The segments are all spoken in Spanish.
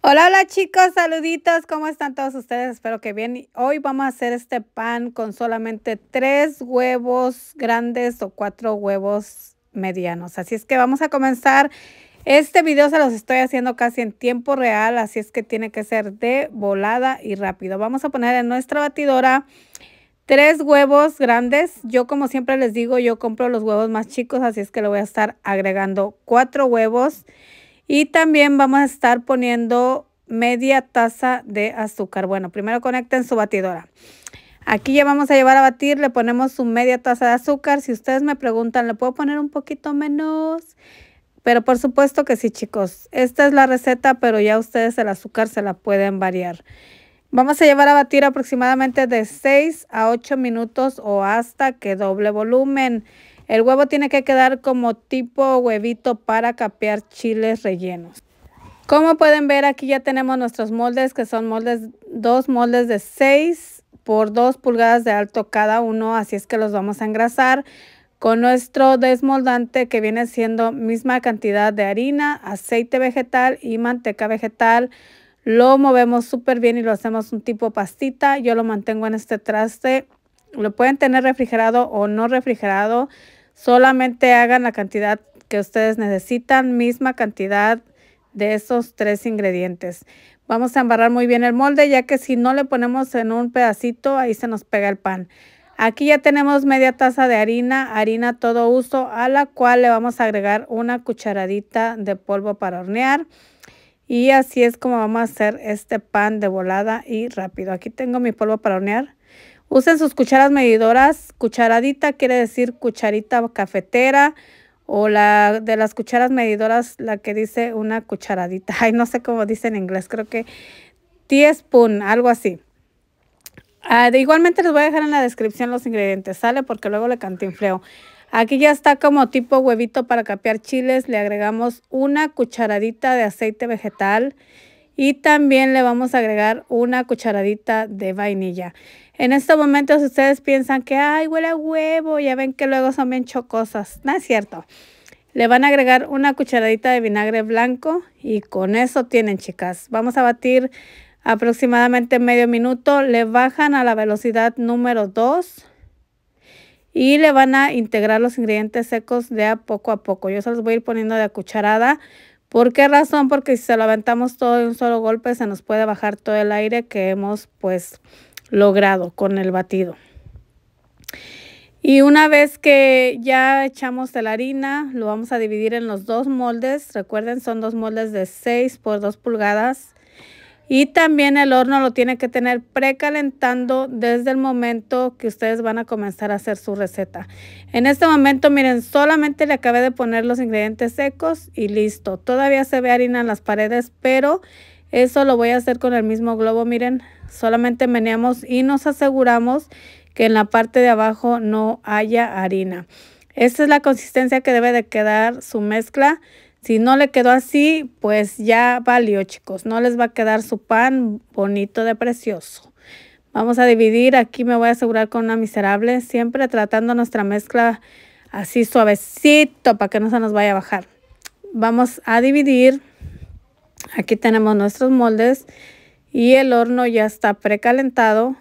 Hola, hola chicos, saluditos, ¿cómo están todos ustedes? Espero que bien. Hoy vamos a hacer este pan con solamente tres huevos grandes o cuatro huevos medianos. Así es que vamos a comenzar. Este video se los estoy haciendo casi en tiempo real, así es que tiene que ser de volada y rápido. Vamos a poner en nuestra batidora tres huevos grandes. Yo como siempre les digo, yo compro los huevos más chicos, así es que le voy a estar agregando cuatro huevos y también vamos a estar poniendo media taza de azúcar. Bueno, primero conecten su batidora. Aquí ya vamos a llevar a batir, le ponemos su media taza de azúcar. Si ustedes me preguntan, ¿le puedo poner un poquito menos? Pero por supuesto que sí, chicos. Esta es la receta, pero ya ustedes el azúcar se la pueden variar. Vamos a llevar a batir aproximadamente de 6 a 8 minutos o hasta que doble volumen. El huevo tiene que quedar como tipo huevito para capear chiles rellenos. Como pueden ver aquí ya tenemos nuestros moldes que son moldes, dos moldes de 6 por 2 pulgadas de alto cada uno, así es que los vamos a engrasar con nuestro desmoldante que viene siendo misma cantidad de harina, aceite vegetal y manteca vegetal. Lo movemos súper bien y lo hacemos un tipo pastita. Yo lo mantengo en este traste. Lo pueden tener refrigerado o no refrigerado. Solamente hagan la cantidad que ustedes necesitan, misma cantidad de esos tres ingredientes. Vamos a embarrar muy bien el molde, ya que si no le ponemos en un pedacito, ahí se nos pega el pan. Aquí ya tenemos media taza de harina, harina todo uso, a la cual le vamos a agregar una cucharadita de polvo para hornear. Y así es como vamos a hacer este pan de volada y rápido. Aquí tengo mi polvo para hornear. Usen sus cucharas medidoras. Cucharadita quiere decir cucharita cafetera o la de las cucharas medidoras, la que dice una cucharadita. Ay, no sé cómo dice en inglés, creo que teaspoon, algo así. Ah, igualmente les voy a dejar en la descripción los ingredientes, ¿sale? Porque luego le cantinfleo. Aquí ya está como tipo huevito para capear chiles. Le agregamos una cucharadita de aceite vegetal y también le vamos a agregar una cucharadita de vainilla. En estos momentos ustedes piensan que, ay, huele a huevo, ya ven que luego son bien chocosas. No es cierto. Le van a agregar una cucharadita de vinagre blanco y con eso tienen, chicas. Vamos a batir aproximadamente medio minuto. Le bajan a la velocidad número 2 y le van a integrar los ingredientes secos de a poco a poco. Yo se los voy a ir poniendo de cucharada ¿Por qué razón? Porque si se lo aventamos todo de un solo golpe se nos puede bajar todo el aire que hemos pues logrado con el batido. Y una vez que ya echamos la harina, lo vamos a dividir en los dos moldes. Recuerden, son dos moldes de 6 por 2 pulgadas. Y también el horno lo tiene que tener precalentando desde el momento que ustedes van a comenzar a hacer su receta. En este momento, miren, solamente le acabé de poner los ingredientes secos y listo. Todavía se ve harina en las paredes, pero eso lo voy a hacer con el mismo globo, miren. Solamente meneamos y nos aseguramos que en la parte de abajo no haya harina. Esta es la consistencia que debe de quedar su mezcla. Si no le quedó así, pues ya valió, chicos. No les va a quedar su pan bonito de precioso. Vamos a dividir. Aquí me voy a asegurar con una miserable. Siempre tratando nuestra mezcla así suavecito para que no se nos vaya a bajar. Vamos a dividir. Aquí tenemos nuestros moldes y el horno ya está precalentado.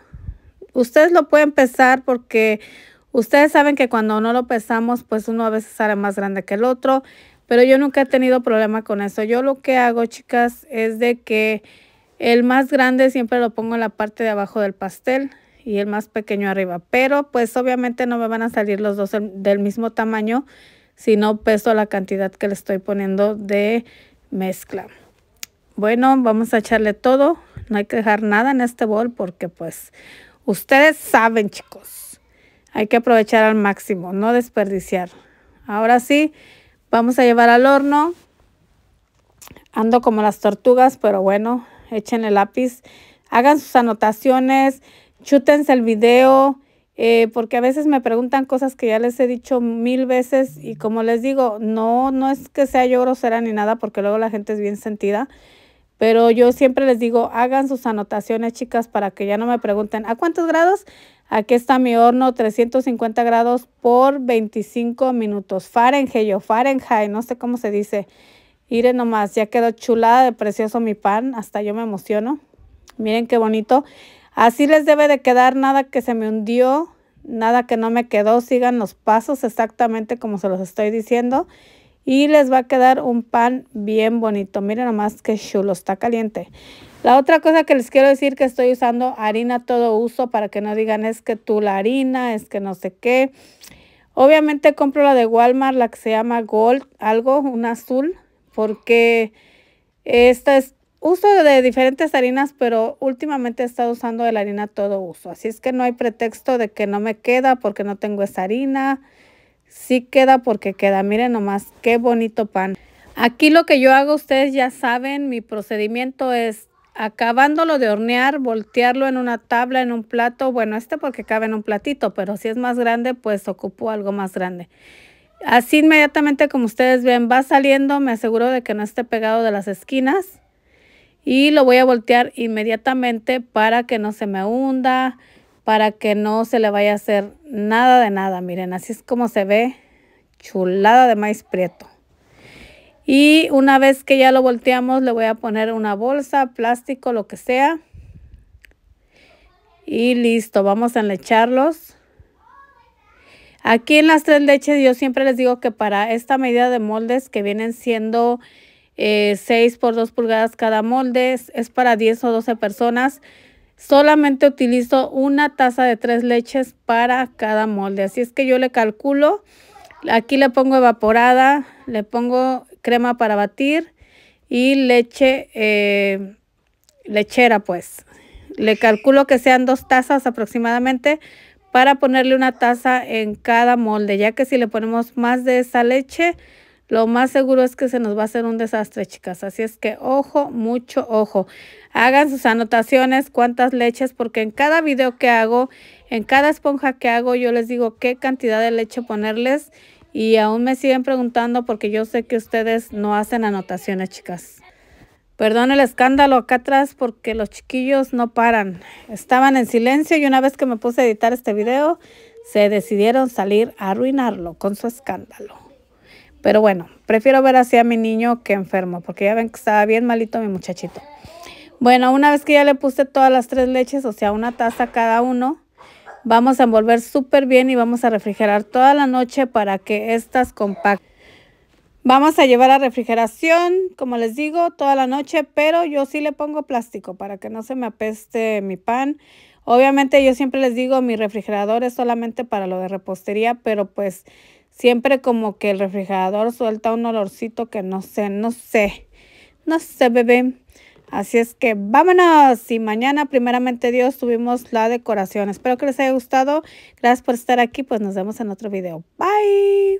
Ustedes lo pueden pesar porque ustedes saben que cuando no lo pesamos, pues uno a veces sale más grande que el otro pero yo nunca he tenido problema con eso. Yo lo que hago, chicas, es de que el más grande siempre lo pongo en la parte de abajo del pastel y el más pequeño arriba, pero pues obviamente no me van a salir los dos del mismo tamaño si no peso la cantidad que le estoy poniendo de mezcla. Bueno, vamos a echarle todo, no hay que dejar nada en este bol porque pues ustedes saben chicos, hay que aprovechar al máximo, no desperdiciar. Ahora sí, Vamos a llevar al horno. Ando como las tortugas, pero bueno, echen el lápiz. Hagan sus anotaciones, chútense el video, eh, porque a veces me preguntan cosas que ya les he dicho mil veces y como les digo, no, no es que sea yo grosera ni nada, porque luego la gente es bien sentida. Pero yo siempre les digo, hagan sus anotaciones, chicas, para que ya no me pregunten, ¿a cuántos grados? Aquí está mi horno, 350 grados por 25 minutos. Fahrenheit Fahrenheit, no sé cómo se dice. Miren nomás, ya quedó chulada de precioso mi pan, hasta yo me emociono. Miren qué bonito. Así les debe de quedar nada que se me hundió, nada que no me quedó. Sigan los pasos exactamente como se los estoy diciendo y les va a quedar un pan bien bonito. Miren nomás que chulo, está caliente. La otra cosa que les quiero decir que estoy usando harina todo uso para que no digan es que tú la harina, es que no sé qué. Obviamente compro la de Walmart, la que se llama Gold, algo, un azul, porque esta es uso de diferentes harinas, pero últimamente he estado usando de la harina todo uso. Así es que no hay pretexto de que no me queda porque no tengo esa harina. Sí queda porque queda. Miren nomás, qué bonito pan. Aquí lo que yo hago, ustedes ya saben, mi procedimiento es acabándolo de hornear, voltearlo en una tabla, en un plato. Bueno, este porque cabe en un platito, pero si es más grande, pues ocupo algo más grande. Así inmediatamente, como ustedes ven, va saliendo. Me aseguro de que no esté pegado de las esquinas. Y lo voy a voltear inmediatamente para que no se me hunda, para que no se le vaya a hacer nada de nada. Miren, así es como se ve chulada de maíz prieto. Y una vez que ya lo volteamos, le voy a poner una bolsa, plástico, lo que sea. Y listo, vamos a enlecharlos. Aquí en las tres leches yo siempre les digo que para esta medida de moldes que vienen siendo 6 eh, por 2 pulgadas cada molde es para 10 o 12 personas. Solamente utilizo una taza de tres leches para cada molde. Así es que yo le calculo. Aquí le pongo evaporada, le pongo crema para batir y leche eh, lechera pues. Le calculo que sean dos tazas aproximadamente para ponerle una taza en cada molde, ya que si le ponemos más de esa leche, lo más seguro es que se nos va a hacer un desastre, chicas. Así es que ojo, mucho ojo. Hagan sus anotaciones, cuántas leches, porque en cada video que hago, en cada esponja que hago, yo les digo qué cantidad de leche ponerles. Y aún me siguen preguntando porque yo sé que ustedes no hacen anotaciones, chicas. Perdón el escándalo acá atrás porque los chiquillos no paran. Estaban en silencio y una vez que me puse a editar este video, se decidieron salir a arruinarlo con su escándalo. Pero bueno, prefiero ver así a mi niño que enfermo, porque ya ven que estaba bien malito mi muchachito. Bueno, una vez que ya le puse todas las tres leches, o sea, una taza cada uno, vamos a envolver súper bien y vamos a refrigerar toda la noche para que estas compacten. Vamos a llevar a refrigeración, como les digo, toda la noche, pero yo sí le pongo plástico para que no se me apeste mi pan. Obviamente yo siempre les digo, mi refrigerador es solamente para lo de repostería, pero pues Siempre como que el refrigerador suelta un olorcito que no sé, no sé, no sé, bebé. Así es que vámonos y mañana primeramente Dios subimos la decoración. Espero que les haya gustado. Gracias por estar aquí. Pues nos vemos en otro video. Bye.